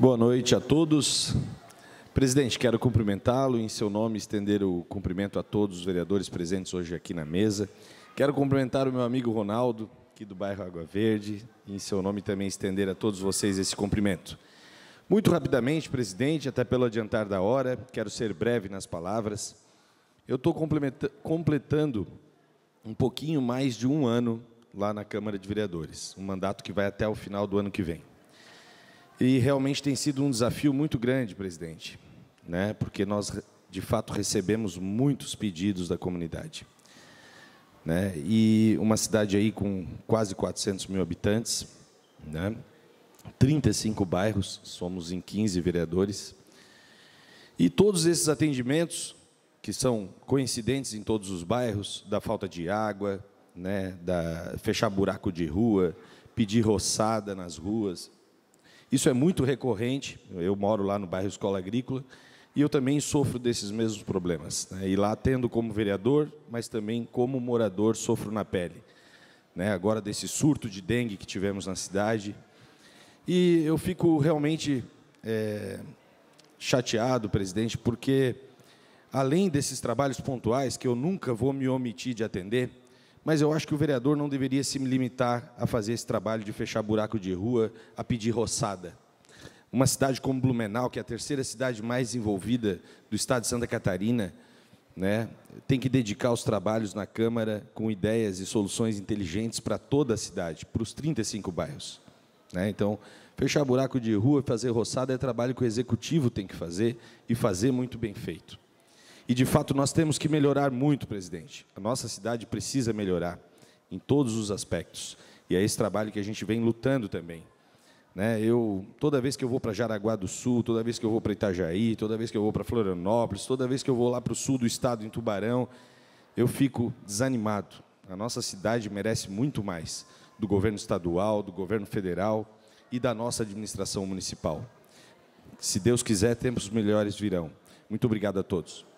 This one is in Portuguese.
Boa noite a todos. Presidente, quero cumprimentá-lo em seu nome, estender o cumprimento a todos os vereadores presentes hoje aqui na mesa. Quero cumprimentar o meu amigo Ronaldo, aqui do bairro Água Verde, e em seu nome também estender a todos vocês esse cumprimento. Muito rapidamente, presidente, até pelo adiantar da hora, quero ser breve nas palavras. Eu estou completando um pouquinho mais de um ano lá na Câmara de Vereadores, um mandato que vai até o final do ano que vem. E realmente tem sido um desafio muito grande, presidente, né? porque nós, de fato, recebemos muitos pedidos da comunidade. Né? E uma cidade aí com quase 400 mil habitantes, né? 35 bairros, somos em 15 vereadores. E todos esses atendimentos, que são coincidentes em todos os bairros, da falta de água, né, da fechar buraco de rua, pedir roçada nas ruas, isso é muito recorrente. Eu moro lá no bairro Escola Agrícola e eu também sofro desses mesmos problemas. Né? E lá atendo como vereador, mas também como morador, sofro na pele. Né? Agora, desse surto de dengue que tivemos na cidade. E eu fico realmente é, chateado, presidente, porque além desses trabalhos pontuais, que eu nunca vou me omitir de atender, mas eu acho que o vereador não deveria se limitar a fazer esse trabalho de fechar buraco de rua, a pedir roçada. Uma cidade como Blumenau, que é a terceira cidade mais envolvida do estado de Santa Catarina, né, tem que dedicar os trabalhos na Câmara com ideias e soluções inteligentes para toda a cidade, para os 35 bairros. Né? Então, fechar buraco de rua, e fazer roçada é trabalho que o executivo tem que fazer e fazer muito bem feito. E de fato nós temos que melhorar muito, presidente. A nossa cidade precisa melhorar em todos os aspectos. E é esse trabalho que a gente vem lutando também. Né? Eu toda vez que eu vou para Jaraguá do Sul, toda vez que eu vou para Itajaí, toda vez que eu vou para Florianópolis, toda vez que eu vou lá para o sul do estado em Tubarão, eu fico desanimado. A nossa cidade merece muito mais do governo estadual, do governo federal e da nossa administração municipal. Se Deus quiser, tempos melhores virão. Muito obrigado a todos.